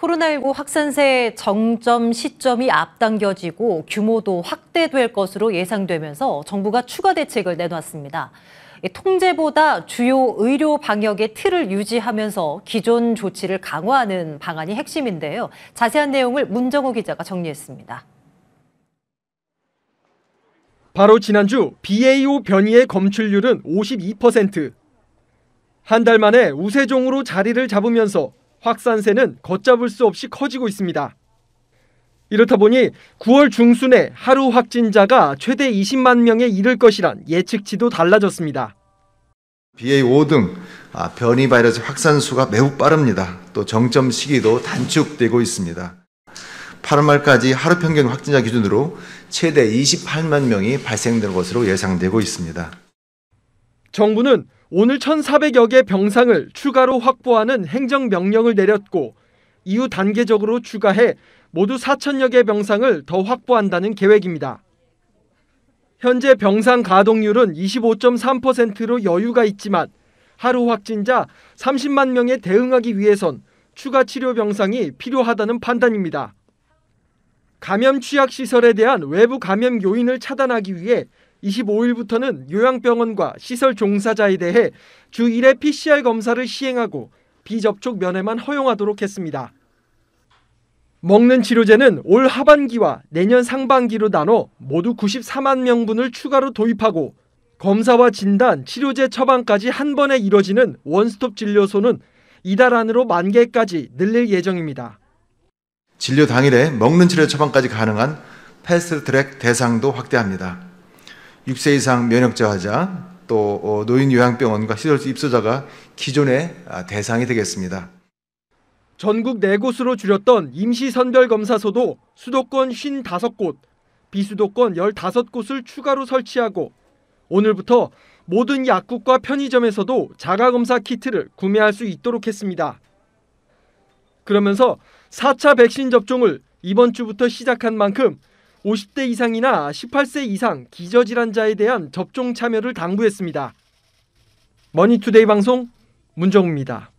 코로나19 확산세의 정점 시점이 앞당겨지고 규모도 확대될 것으로 예상되면서 정부가 추가 대책을 내놨습니다. 통제보다 주요 의료 방역의 틀을 유지하면서 기존 조치를 강화하는 방안이 핵심인데요. 자세한 내용을 문정호 기자가 정리했습니다. 바로 지난주 BA.5 변이의 검출률은 52%. 한 달 만에 우세종으로 자리를 잡으면서 확산세는 걷잡을 수 없이 커지고 있습니다. 이렇다 보니 9월 중순에 하루 확진자가 최대 20만 명에 이를 것이란 예측치도 달라졌습니다. BA.5 등 아, 변이 바이러스 확산수가 매우 빠릅니다. 또 정점 시기도 단축되고 있습니다. 8월 말까지 하루 평균 확진자 기준으로 최대 28만 명이 발생될 것으로 예상되고 있습니다. 정부는 오늘 1,400여 개 병상을 추가로 확보하는 행정명령을 내렸고 이후 단계적으로 추가해 모두 4 0 0 0여개 병상을 더 확보한다는 계획입니다. 현재 병상 가동률은 25.3%로 여유가 있지만 하루 확진자 30만 명에 대응하기 위해선 추가 치료 병상이 필요하다는 판단입니다. 감염 취약 시설에 대한 외부 감염 요인을 차단하기 위해 25일부터는 요양병원과 시설 종사자에 대해 주 1회 PCR 검사를 시행하고 비접촉 면회만 허용하도록 했습니다. 먹는 치료제는 올 하반기와 내년 상반기로 나눠 모두 94만 명분을 추가로 도입하고 검사와 진단, 치료제 처방까지 한 번에 이뤄지는 원스톱 진료소는 이달 안으로 만 개까지 늘릴 예정입니다. 진료 당일에 먹는 치료 처방까지 가능한 패스트 트랙 대상도 확대합니다. 6세 이상 면역자 화자, 또 어, 노인 요양병원과 시설수 입소자가 기존의 아, 대상이 되겠습니다. 전국 4곳으로 줄였던 임시선별검사소도 수도권 55곳, 비수도권 15곳을 추가로 설치하고 오늘부터 모든 약국과 편의점에서도 자가검사 키트를 구매할 수 있도록 했습니다. 그러면서 4차 백신 접종을 이번 주부터 시작한 만큼 50대 이상이나 18세 이상 기저질환자에 대한 접종 참여를 당부했습니다. 머니투데이 방송 문정우입니다.